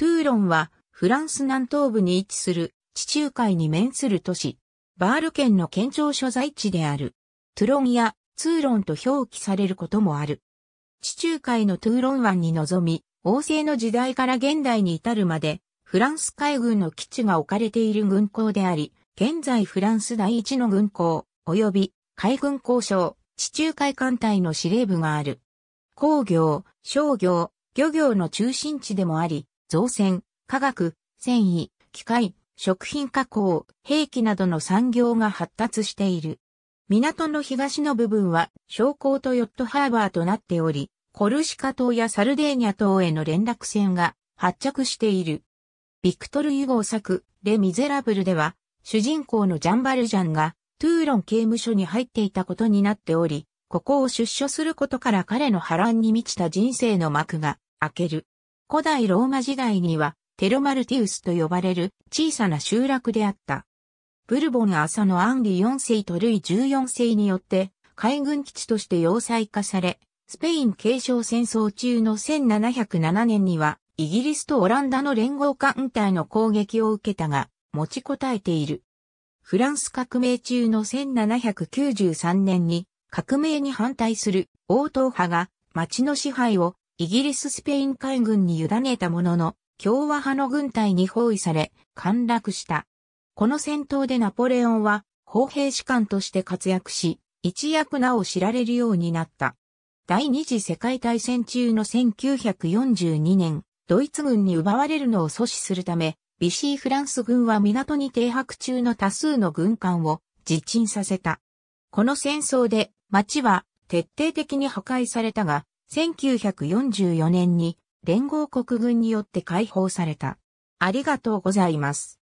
トゥーロンは、フランス南東部に位置する、地中海に面する都市、バール県の県庁所在地である。トゥロンやツーロンと表記されることもある。地中海のトゥーロン湾に臨み、王政の時代から現代に至るまで、フランス海軍の基地が置かれている軍港であり、現在フランス第一の軍港、及び海軍交渉、地中海艦隊の司令部がある。工業、商業、漁業の中心地でもあり、造船、化学、繊維、機械、食品加工、兵器などの産業が発達している。港の東の部分は商工とヨットハーバーとなっており、コルシカ島やサルデーニャ島への連絡船が発着している。ビクトル・ユゴー作、レ・ミゼラブルでは、主人公のジャンバルジャンがトゥーロン刑務所に入っていたことになっており、ここを出所することから彼の波乱に満ちた人生の幕が開ける。古代ローマ時代にはテロマルティウスと呼ばれる小さな集落であった。ブルボン朝のアンリ4世とルイ14世によって海軍基地として要塞化され、スペイン継承戦争中の1707年にはイギリスとオランダの連合艦隊の攻撃を受けたが、持ちこたえている。フランス革命中の1793年に革命に反対する応答派が町の支配をイギリススペイン海軍に委ねたものの、共和派の軍隊に包囲され、陥落した。この戦闘でナポレオンは、砲兵士官として活躍し、一躍名を知られるようになった。第二次世界大戦中の1942年、ドイツ軍に奪われるのを阻止するため、ビシーフランス軍は港に停泊中の多数の軍艦を自沈させた。この戦争で街は徹底的に破壊されたが、1944年に連合国軍によって解放された。ありがとうございます。